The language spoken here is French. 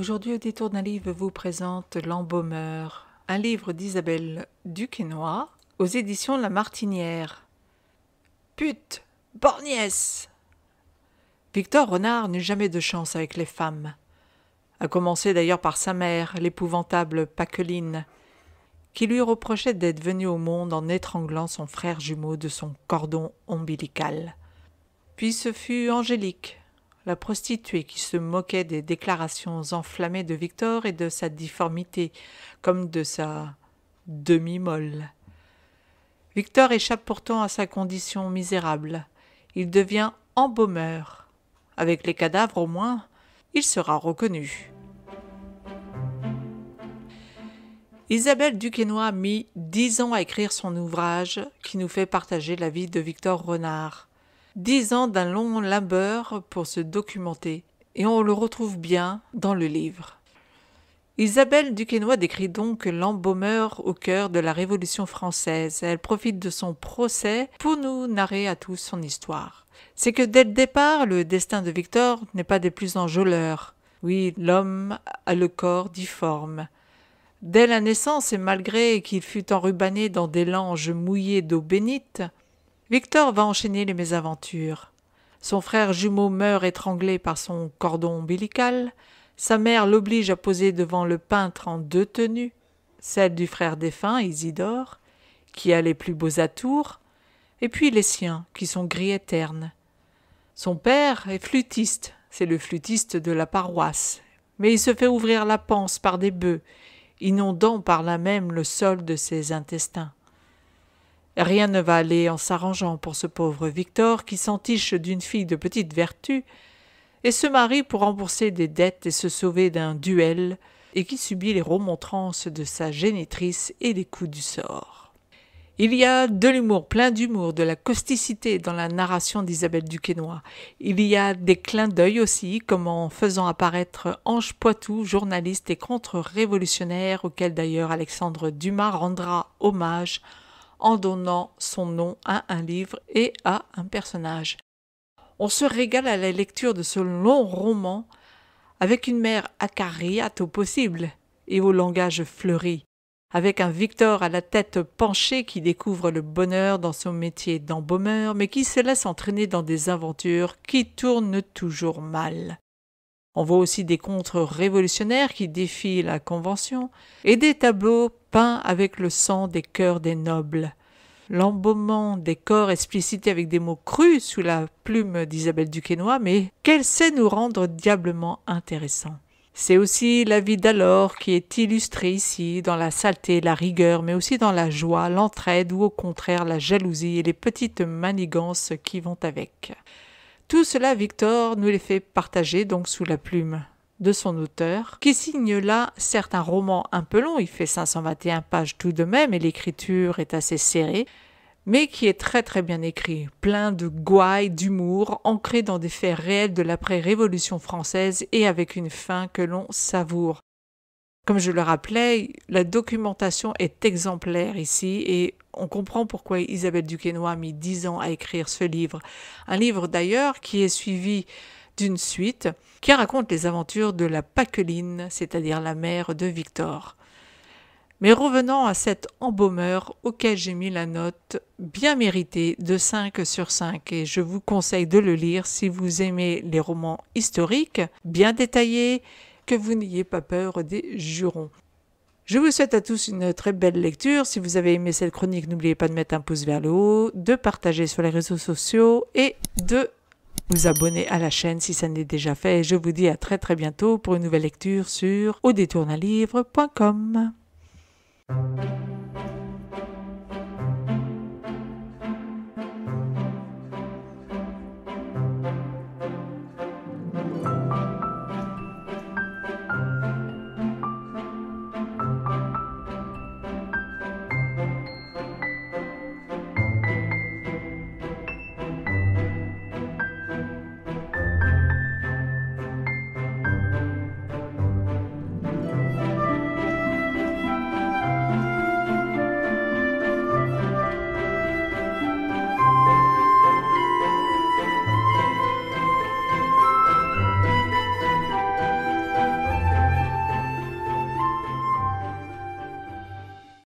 Aujourd'hui, au détour d'un livre, vous présente L'Embaumeur, un livre d'Isabelle Duquesnoy aux éditions La Martinière. Pute Borgnesse Victor Renard n'eut jamais de chance avec les femmes. À commencer d'ailleurs par sa mère, l'épouvantable Paqueline, qui lui reprochait d'être venu au monde en étranglant son frère jumeau de son cordon ombilical. Puis ce fut Angélique, la prostituée qui se moquait des déclarations enflammées de Victor et de sa difformité, comme de sa demi-molle. Victor échappe pourtant à sa condition misérable. Il devient embaumeur. Avec les cadavres au moins, il sera reconnu. Isabelle Duquesnoy mit dix ans à écrire son ouvrage qui nous fait partager la vie de Victor Renard dix ans d'un long labeur pour se documenter, et on le retrouve bien dans le livre. Isabelle Duquesnoy décrit donc l'embaumeur au cœur de la Révolution française. Elle profite de son procès pour nous narrer à tous son histoire. C'est que dès le départ, le destin de Victor n'est pas des plus enjôleurs. Oui, l'homme a le corps difforme. Dès la naissance, et malgré qu'il fût enrubanné dans des langes mouillées d'eau bénite, Victor va enchaîner les mésaventures. Son frère jumeau meurt étranglé par son cordon ombilical. Sa mère l'oblige à poser devant le peintre en deux tenues, celle du frère défunt, Isidore, qui a les plus beaux atours, et puis les siens, qui sont gris et ternes. Son père est flûtiste, c'est le flûtiste de la paroisse, mais il se fait ouvrir la panse par des bœufs, inondant par là même le sol de ses intestins. Rien ne va aller en s'arrangeant pour ce pauvre Victor qui s'entiche d'une fille de petite vertu et se marie pour rembourser des dettes et se sauver d'un duel et qui subit les remontrances de sa génitrice et les coups du sort. Il y a de l'humour, plein d'humour, de la causticité dans la narration d'Isabelle Duquesnoy. Il y a des clins d'œil aussi, comme en faisant apparaître Ange Poitou, journaliste et contre-révolutionnaire, auquel d'ailleurs Alexandre Dumas rendra hommage en donnant son nom à un livre et à un personnage. On se régale à la lecture de ce long roman avec une mère acariate au possible et au langage fleuri, avec un Victor à la tête penchée qui découvre le bonheur dans son métier d'embaumeur mais qui se laisse entraîner dans des aventures qui tournent toujours mal. On voit aussi des contres révolutionnaires qui défient la Convention et des tableaux peints avec le sang des cœurs des nobles. L'embaumement des corps explicité avec des mots crus sous la plume d'Isabelle Duquesnoy, mais qu'elle sait nous rendre diablement intéressants. C'est aussi la vie d'alors qui est illustrée ici, dans la saleté, la rigueur, mais aussi dans la joie, l'entraide ou au contraire la jalousie et les petites manigances qui vont avec. Tout cela, Victor nous les fait partager donc sous la plume de son auteur, qui signe là certains romans roman un peu long, il fait 521 pages tout de même et l'écriture est assez serrée, mais qui est très très bien écrit, plein de gouailles, d'humour, ancré dans des faits réels de l'après-révolution française et avec une fin que l'on savoure. Comme je le rappelais, la documentation est exemplaire ici et on comprend pourquoi Isabelle Duquesnoy a mis dix ans à écrire ce livre. Un livre d'ailleurs qui est suivi d'une suite qui raconte les aventures de la Paqueline, c'est-à-dire la mère de Victor. Mais revenons à cet embaumeur auquel j'ai mis la note bien méritée de 5 sur 5 et je vous conseille de le lire si vous aimez les romans historiques bien détaillés, que vous n'ayez pas peur des jurons. Je vous souhaite à tous une très belle lecture. Si vous avez aimé cette chronique, n'oubliez pas de mettre un pouce vers le haut, de partager sur les réseaux sociaux et de vous abonner à la chaîne si ça n'est déjà fait. Je vous dis à très très bientôt pour une nouvelle lecture sur au